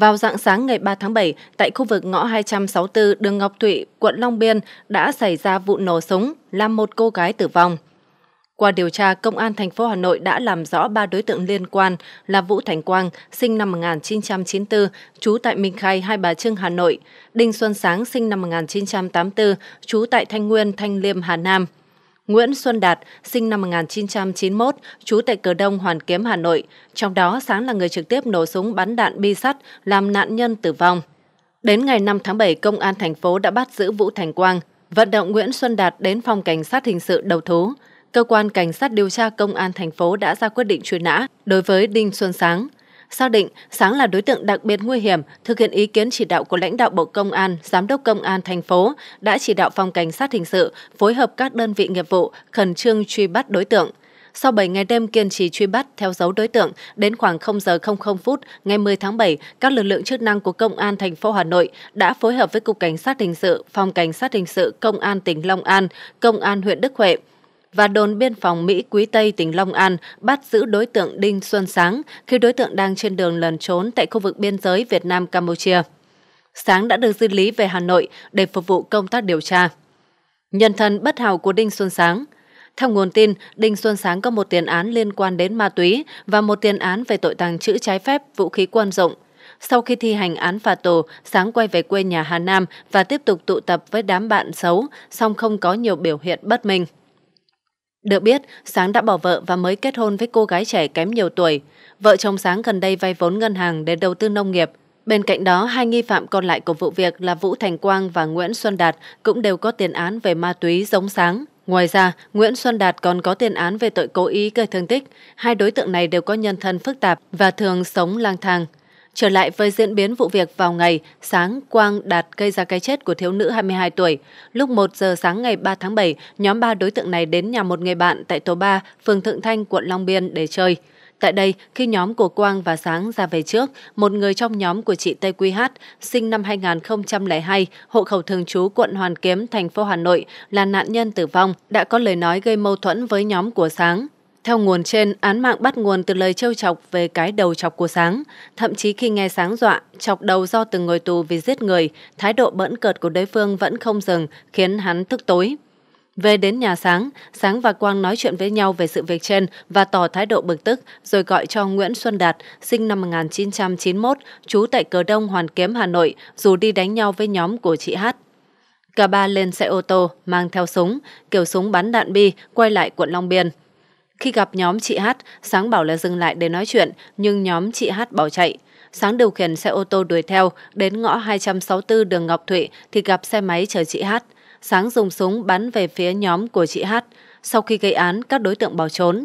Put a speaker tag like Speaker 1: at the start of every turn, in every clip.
Speaker 1: Vào dạng sáng ngày 3 tháng 7, tại khu vực ngõ 264 đường Ngọc Thụy, quận Long Biên đã xảy ra vụ nổ súng làm một cô gái tử vong. Qua điều tra, Công an thành phố Hà Nội đã làm rõ ba đối tượng liên quan là Vũ Thành Quang, sinh năm 1994, trú tại Minh Khai, Hai Bà Trưng, Hà Nội, Đinh Xuân Sáng, sinh năm 1984, trú tại Thanh Nguyên, Thanh Liêm, Hà Nam – Nguyễn Xuân Đạt, sinh năm 1991, trú tại Cờ Đông, Hoàn Kiếm, Hà Nội. Trong đó, Sáng là người trực tiếp nổ súng bắn đạn bi sắt, làm nạn nhân tử vong. Đến ngày 5 tháng 7, Công an thành phố đã bắt giữ Vũ Thành Quang, vận động Nguyễn Xuân Đạt đến phòng cảnh sát hình sự đầu thú. Cơ quan Cảnh sát điều tra Công an thành phố đã ra quyết định truy nã đối với Đinh Xuân Sáng, xác định Sáng là đối tượng đặc biệt nguy hiểm, thực hiện ý kiến chỉ đạo của lãnh đạo Bộ Công an, Giám đốc Công an thành phố đã chỉ đạo phòng cảnh sát hình sự phối hợp các đơn vị nghiệp vụ khẩn trương truy bắt đối tượng. Sau 7 ngày đêm kiên trì truy bắt theo dấu đối tượng, đến khoảng 0 giờ 00 phút ngày 10 tháng 7, các lực lượng chức năng của Công an thành phố Hà Nội đã phối hợp với Cục Cảnh sát hình sự, Phòng Cảnh sát hình sự Công an tỉnh Long An, Công an huyện Đức Huệ, và đồn biên phòng Mỹ Quý Tây tỉnh Long An bắt giữ đối tượng Đinh Xuân Sáng khi đối tượng đang trên đường lẩn trốn tại khu vực biên giới Việt Nam Campuchia. Sáng đã được di lý về Hà Nội để phục vụ công tác điều tra. Nhân thân bất hảo của Đinh Xuân Sáng Theo nguồn tin, Đinh Xuân Sáng có một tiền án liên quan đến ma túy và một tiền án về tội tàng trữ trái phép vũ khí quân dụng. Sau khi thi hành án phạt tù, Sáng quay về quê nhà Hà Nam và tiếp tục tụ tập với đám bạn xấu, song không có nhiều biểu hiện bất minh. Được biết, Sáng đã bỏ vợ và mới kết hôn với cô gái trẻ kém nhiều tuổi. Vợ chồng Sáng gần đây vay vốn ngân hàng để đầu tư nông nghiệp. Bên cạnh đó, hai nghi phạm còn lại của vụ việc là Vũ Thành Quang và Nguyễn Xuân Đạt cũng đều có tiền án về ma túy giống Sáng. Ngoài ra, Nguyễn Xuân Đạt còn có tiền án về tội cố ý gây thương tích. Hai đối tượng này đều có nhân thân phức tạp và thường sống lang thang. Trở lại với diễn biến vụ việc vào ngày, sáng Quang Đạt gây ra cái chết của thiếu nữ 22 tuổi. Lúc 1 giờ sáng ngày 3 tháng 7, nhóm 3 đối tượng này đến nhà một người bạn tại tổ 3, phường Thượng Thanh, quận Long Biên để chơi. Tại đây, khi nhóm của Quang và Sáng ra về trước, một người trong nhóm của chị TQH, sinh năm 2002, hộ khẩu thường trú quận Hoàn Kiếm, thành phố Hà Nội, là nạn nhân tử vong, đã có lời nói gây mâu thuẫn với nhóm của Sáng. Theo nguồn trên, án mạng bắt nguồn từ lời trêu chọc về cái đầu chọc của Sáng. Thậm chí khi nghe Sáng dọa, chọc đầu do từng ngồi tù vì giết người, thái độ bỡn cợt của đối phương vẫn không dừng, khiến hắn thức tối. Về đến nhà Sáng, Sáng và Quang nói chuyện với nhau về sự việc trên và tỏ thái độ bực tức, rồi gọi cho Nguyễn Xuân Đạt, sinh năm 1991, trú tại Cờ Đông, Hoàn Kiếm, Hà Nội, dù đi đánh nhau với nhóm của chị Hát. Cả ba lên xe ô tô, mang theo súng, kiểu súng bắn đạn bi, quay lại quận Long Biên. Khi gặp nhóm chị Hát, Sáng bảo là dừng lại để nói chuyện, nhưng nhóm chị Hát bỏ chạy. Sáng điều khiển xe ô tô đuổi theo, đến ngõ 264 đường Ngọc Thụy thì gặp xe máy chở chị Hát. Sáng dùng súng bắn về phía nhóm của chị Hát. Sau khi gây án, các đối tượng bỏ trốn.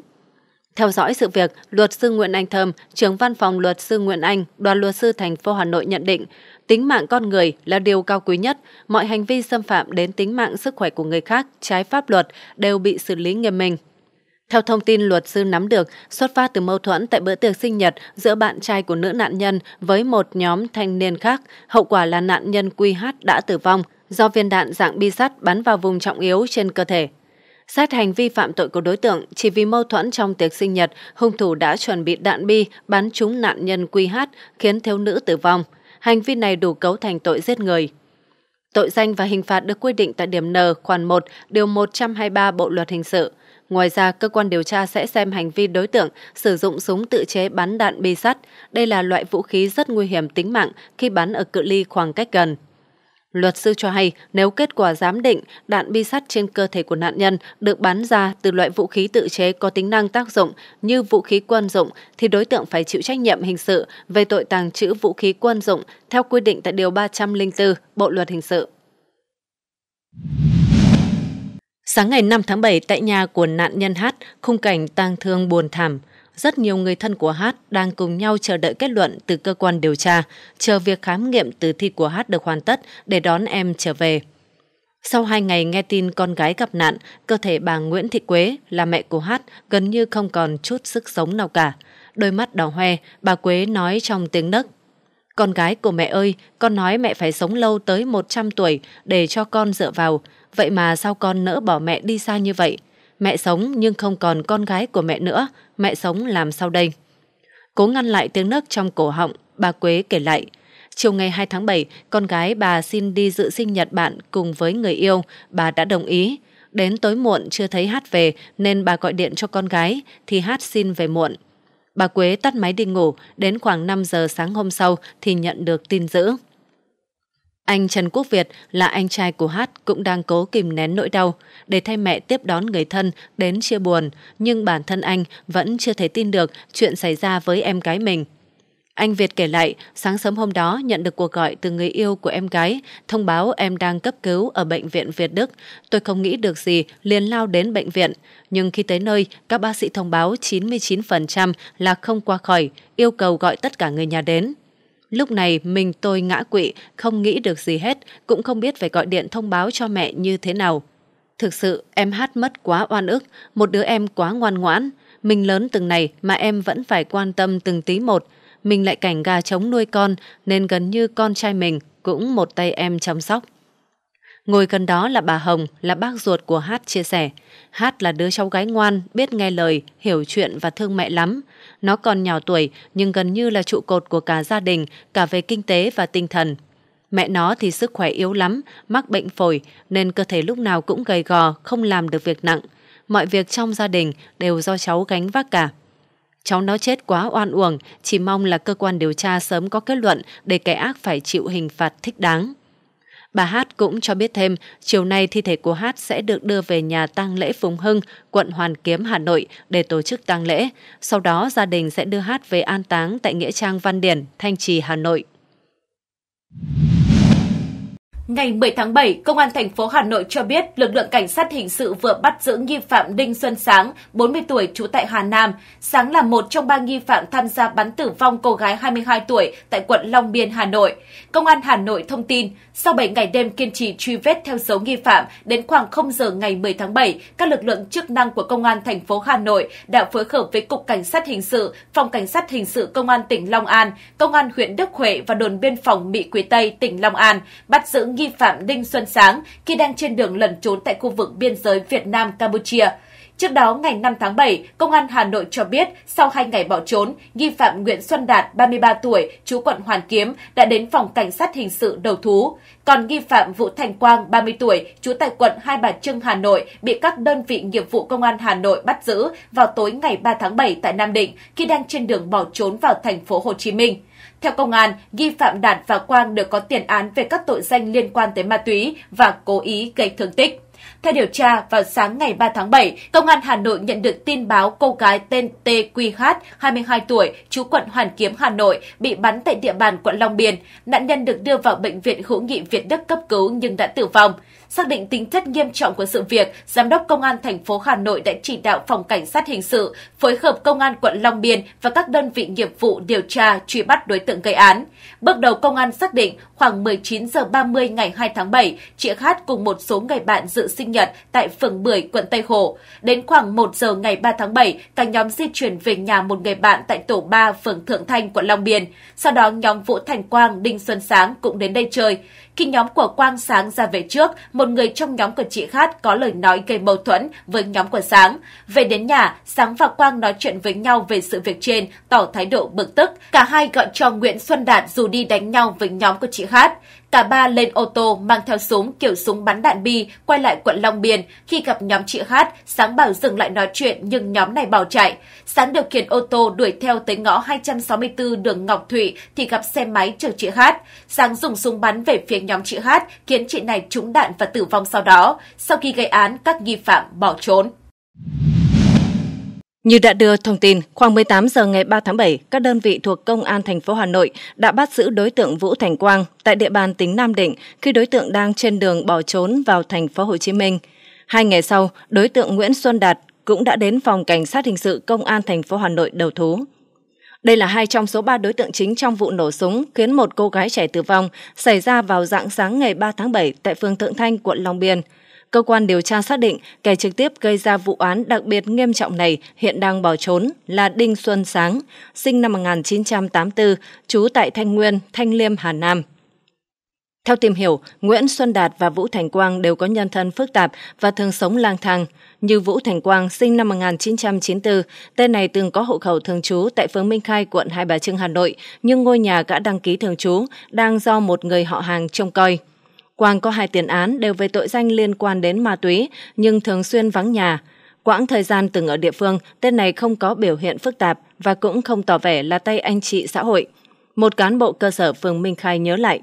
Speaker 1: Theo dõi sự việc, luật sư Nguyễn Anh Thơm, trưởng văn phòng luật sư Nguyễn Anh, đoàn luật sư thành phố Hà Nội nhận định, tính mạng con người là điều cao quý nhất, mọi hành vi xâm phạm đến tính mạng sức khỏe của người khác trái pháp luật đều bị xử lý nghiêm minh. Theo thông tin luật sư nắm được, xuất phát từ mâu thuẫn tại bữa tiệc sinh nhật giữa bạn trai của nữ nạn nhân với một nhóm thanh niên khác, hậu quả là nạn nhân QH đã tử vong do viên đạn dạng bi sắt bắn vào vùng trọng yếu trên cơ thể. Xét hành vi phạm tội của đối tượng, chỉ vì mâu thuẫn trong tiệc sinh nhật, hung thủ đã chuẩn bị đạn bi bắn trúng nạn nhân QH khiến thiếu nữ tử vong. Hành vi này đủ cấu thành tội giết người. Tội danh và hình phạt được quy định tại điểm N khoản 1, điều 123 Bộ luật hình sự – Ngoài ra, cơ quan điều tra sẽ xem hành vi đối tượng sử dụng súng tự chế bắn đạn bi sắt. Đây là loại vũ khí rất nguy hiểm tính mạng khi bắn ở cự ly khoảng cách gần. Luật sư cho hay nếu kết quả giám định đạn bi sắt trên cơ thể của nạn nhân được bắn ra từ loại vũ khí tự chế có tính năng tác dụng như vũ khí quân dụng thì đối tượng phải chịu trách nhiệm hình sự về tội tàng trữ vũ khí quân dụng theo quy định tại Điều 304 Bộ Luật Hình sự. Sáng ngày 5 tháng 7 tại nhà của nạn nhân Hát, khung cảnh tang thương buồn thảm. Rất nhiều người thân của Hát đang cùng nhau chờ đợi kết luận từ cơ quan điều tra, chờ việc khám nghiệm tử thi của Hát được hoàn tất để đón em trở về. Sau hai ngày nghe tin con gái gặp nạn, cơ thể bà Nguyễn Thị Quế là mẹ của Hát gần như không còn chút sức sống nào cả. Đôi mắt đỏ hoe, bà Quế nói trong tiếng nấc. Con gái của mẹ ơi, con nói mẹ phải sống lâu tới 100 tuổi để cho con dựa vào. Vậy mà sao con nỡ bỏ mẹ đi xa như vậy? Mẹ sống nhưng không còn con gái của mẹ nữa, mẹ sống làm sao đây? Cố ngăn lại tiếng nấc trong cổ họng, bà Quế kể lại. Chiều ngày 2 tháng 7, con gái bà xin đi dự sinh nhật bạn cùng với người yêu, bà đã đồng ý. Đến tối muộn chưa thấy Hát về nên bà gọi điện cho con gái thì Hát xin về muộn. Bà Quế tắt máy đi ngủ, đến khoảng 5 giờ sáng hôm sau thì nhận được tin dữ. Anh Trần Quốc Việt là anh trai của Hát cũng đang cố kìm nén nỗi đau để thay mẹ tiếp đón người thân đến chia buồn, nhưng bản thân anh vẫn chưa thể tin được chuyện xảy ra với em gái mình. Anh Việt kể lại, sáng sớm hôm đó nhận được cuộc gọi từ người yêu của em gái, thông báo em đang cấp cứu ở bệnh viện Việt Đức. Tôi không nghĩ được gì, liền lao đến bệnh viện. Nhưng khi tới nơi, các bác sĩ thông báo 99% là không qua khỏi, yêu cầu gọi tất cả người nhà đến. Lúc này mình tôi ngã quỵ, không nghĩ được gì hết, cũng không biết phải gọi điện thông báo cho mẹ như thế nào. Thực sự em hát mất quá oan ức, một đứa em quá ngoan ngoãn. Mình lớn từng này mà em vẫn phải quan tâm từng tí một. Mình lại cảnh gà trống nuôi con nên gần như con trai mình cũng một tay em chăm sóc. Ngồi gần đó là bà Hồng, là bác ruột của Hát chia sẻ. Hát là đứa cháu gái ngoan, biết nghe lời, hiểu chuyện và thương mẹ lắm. Nó còn nhỏ tuổi nhưng gần như là trụ cột của cả gia đình, cả về kinh tế và tinh thần. Mẹ nó thì sức khỏe yếu lắm, mắc bệnh phổi nên cơ thể lúc nào cũng gầy gò, không làm được việc nặng. Mọi việc trong gia đình đều do cháu gánh vác cả. Cháu nó chết quá oan uổng, chỉ mong là cơ quan điều tra sớm có kết luận để kẻ ác phải chịu hình phạt thích đáng. Bà Hát cũng cho biết thêm, chiều nay thi thể của Hát sẽ được đưa về nhà tang lễ Phùng Hưng, quận Hoàn Kiếm, Hà Nội để tổ chức tang lễ. Sau đó, gia đình sẽ đưa Hát về an táng tại Nghĩa Trang Văn Điển, Thanh Trì, Hà Nội.
Speaker 2: Ngày 10 tháng 7, Công an thành phố Hà Nội cho biết lực lượng cảnh sát hình sự vừa bắt giữ nghi phạm Đinh Xuân Sáng, 40 tuổi, trú tại Hà Nam. Sáng là một trong ba nghi phạm tham gia bắn tử vong cô gái 22 tuổi tại quận Long Biên, Hà Nội. Công an Hà Nội thông tin, sau 7 ngày đêm kiên trì truy vết theo dấu nghi phạm, đến khoảng 0 giờ ngày 10 tháng 7, các lực lượng chức năng của Công an thành phố Hà Nội đã phối hợp với Cục Cảnh sát hình sự, Phòng Cảnh sát hình sự Công an tỉnh Long An, Công an huyện Đức Huệ và đồn biên phòng Mỹ Quý Tây, tỉnh Long An bắt giữ nghi nghi phạm Đinh Xuân Sáng khi đang trên đường lẩn trốn tại khu vực biên giới Việt Nam-Campuchia. Trước đó, ngày 5 tháng 7, Công an Hà Nội cho biết sau 2 ngày bỏ trốn, nghi phạm Nguyễn Xuân Đạt, 33 tuổi, chú quận Hoàn Kiếm đã đến phòng cảnh sát hình sự đầu thú. Còn nghi phạm Vũ Thành Quang, 30 tuổi, trú tại quận Hai Bà Trưng, Hà Nội bị các đơn vị nghiệp vụ Công an Hà Nội bắt giữ vào tối ngày 3 tháng 7 tại Nam Định khi đang trên đường bỏ trốn vào thành phố Hồ Chí Minh. Theo công an, nghi phạm Đạt và Quang được có tiền án về các tội danh liên quan tới ma túy và cố ý gây thương tích. Theo điều tra, vào sáng ngày 3 tháng 7, Công an Hà Nội nhận được tin báo cô gái tên TQH, 22 tuổi, trú quận Hoàn Kiếm, Hà Nội, bị bắn tại địa bàn quận Long Biên. Nạn nhân được đưa vào bệnh viện hữu nghị Việt Đức cấp cứu nhưng đã tử vong. Xác định tính chất nghiêm trọng của sự việc, Giám đốc Công an thành phố Hà Nội đã chỉ đạo Phòng Cảnh sát Hình sự phối hợp Công an quận Long Biên và các đơn vị nghiệp vụ điều tra truy bắt đối tượng gây án. Bước đầu công an xác định khoảng 19 giờ 30 ngày 2 tháng 7, chị Hát cùng một số người bạn dự sinh Nhật tại phường bưởi quận Tây Hồ. Đến khoảng 1 giờ ngày 3 tháng 7, cả nhóm di chuyển về nhà một người bạn tại tổ 3, phường Thượng Thanh, quận Long Biên. Sau đó nhóm Vũ Thành Quang, Đinh Xuân Sáng cũng đến đây chơi. Khi nhóm của Quang Sáng ra về trước, một người trong nhóm của chị Hát có lời nói gây mâu thuẫn với nhóm của Sáng. Về đến nhà, Sáng và Quang nói chuyện với nhau về sự việc trên, tỏ thái độ bực tức. Cả hai gọi cho Nguyễn Xuân Đạt dù đi đánh nhau với nhóm của chị Hát. Cả ba lên ô tô mang theo súng kiểu súng bắn đạn bi quay lại quận Long Biên. Khi gặp nhóm chị Hát, Sáng bảo dừng lại nói chuyện nhưng nhóm này bỏ chạy. Sáng điều khiển ô tô đuổi theo tới ngõ 264 đường Ngọc Thụy thì gặp xe máy chở chị Hát. Sáng dùng súng bắn về phía nhóm chị Hát khiến chị này trúng đạn và tử vong sau đó. Sau khi gây án, các nghi phạm bỏ trốn.
Speaker 1: Như đã đưa thông tin, khoảng 18 giờ ngày 3 tháng 7, các đơn vị thuộc Công an thành phố Hà Nội đã bắt giữ đối tượng Vũ Thành Quang tại địa bàn tỉnh Nam Định khi đối tượng đang trên đường bỏ trốn vào thành phố Hồ Chí Minh. Hai ngày sau, đối tượng Nguyễn Xuân Đạt cũng đã đến phòng cảnh sát hình sự Công an thành phố Hà Nội đầu thú. Đây là hai trong số ba đối tượng chính trong vụ nổ súng khiến một cô gái trẻ tử vong xảy ra vào dạng sáng ngày 3 tháng 7 tại phường Thượng Thanh, quận Long Biên. Cơ quan điều tra xác định kẻ trực tiếp gây ra vụ án đặc biệt nghiêm trọng này hiện đang bỏ trốn là Đinh Xuân Sáng, sinh năm 1984, trú tại Thanh Nguyên, Thanh Liêm, Hà Nam. Theo tìm hiểu, Nguyễn Xuân Đạt và Vũ Thành Quang đều có nhân thân phức tạp và thường sống lang thang. Như Vũ Thành Quang, sinh năm 1994, tên này từng có hộ khẩu thường trú tại phường Minh Khai, quận Hai Bà Trưng, Hà Nội, nhưng ngôi nhà đã đăng ký thường trú đang do một người họ hàng trông coi. Quang có hai tiền án đều về tội danh liên quan đến ma túy, nhưng thường xuyên vắng nhà. Quãng thời gian từng ở địa phương, tên này không có biểu hiện phức tạp và cũng không tỏ vẻ là tay anh chị xã hội. Một cán bộ cơ sở phường Minh Khai nhớ lại.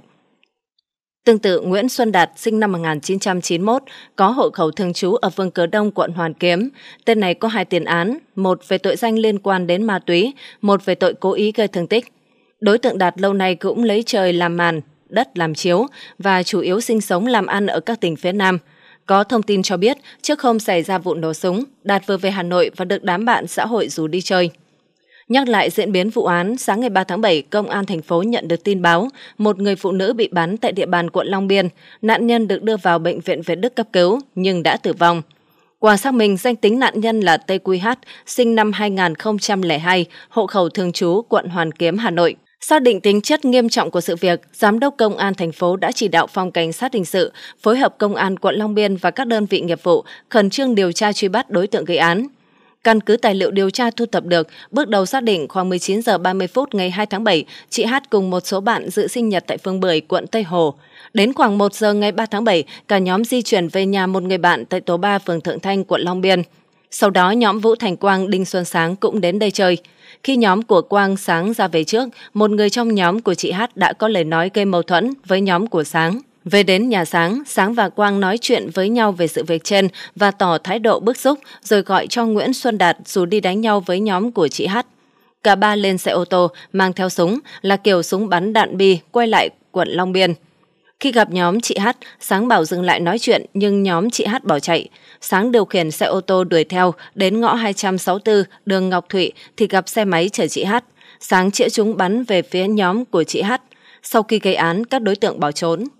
Speaker 1: Tương tự Nguyễn Xuân Đạt sinh năm 1991, có hộ khẩu thường trú ở phường Cờ Đông, quận Hoàn Kiếm. Tên này có hai tiền án, một về tội danh liên quan đến ma túy, một về tội cố ý gây thương tích. Đối tượng Đạt lâu nay cũng lấy trời làm màn, đất làm chiếu và chủ yếu sinh sống làm ăn ở các tỉnh phía Nam. Có thông tin cho biết, trước hôm xảy ra vụ nổ súng, Đạt vừa về Hà Nội và được đám bạn xã hội rủ đi chơi. Nhắc lại diễn biến vụ án, sáng ngày 3 tháng 7, Công an thành phố nhận được tin báo một người phụ nữ bị bắn tại địa bàn quận Long Biên. Nạn nhân được đưa vào Bệnh viện Việt Đức cấp cứu nhưng đã tử vong. Qua xác minh, danh tính nạn nhân là TQH, sinh năm 2002, hộ khẩu thường trú quận Hoàn Kiếm, Hà Nội. Xác định tính chất nghiêm trọng của sự việc, Giám đốc Công an thành phố đã chỉ đạo Phòng Cảnh sát Hình sự phối hợp Công an quận Long Biên và các đơn vị nghiệp vụ khẩn trương điều tra truy bắt đối tượng gây án. Căn cứ tài liệu điều tra thu thập được, bước đầu xác định khoảng 19 giờ 30 phút ngày 2 tháng 7, chị Hát cùng một số bạn dự sinh nhật tại phường Bưởi, quận Tây Hồ. Đến khoảng 1 giờ ngày 3 tháng 7, cả nhóm di chuyển về nhà một người bạn tại tổ 3 phường Thượng Thanh, quận Long Biên. Sau đó nhóm Vũ Thành Quang, Đinh Xuân Sáng cũng đến đây chơi. Khi nhóm của Quang Sáng ra về trước, một người trong nhóm của chị Hát đã có lời nói gây mâu thuẫn với nhóm của Sáng. Về đến nhà Sáng, Sáng và Quang nói chuyện với nhau về sự việc trên và tỏ thái độ bức xúc rồi gọi cho Nguyễn Xuân Đạt dù đi đánh nhau với nhóm của chị Hát. Cả ba lên xe ô tô, mang theo súng, là kiểu súng bắn đạn bi, quay lại quận Long Biên. Khi gặp nhóm chị Hát, Sáng bảo dừng lại nói chuyện nhưng nhóm chị Hát bỏ chạy. Sáng điều khiển xe ô tô đuổi theo đến ngõ 264 đường Ngọc Thụy thì gặp xe máy chở chị Hát. Sáng chĩa chúng bắn về phía nhóm của chị Hát. Sau khi gây án, các đối tượng bỏ trốn.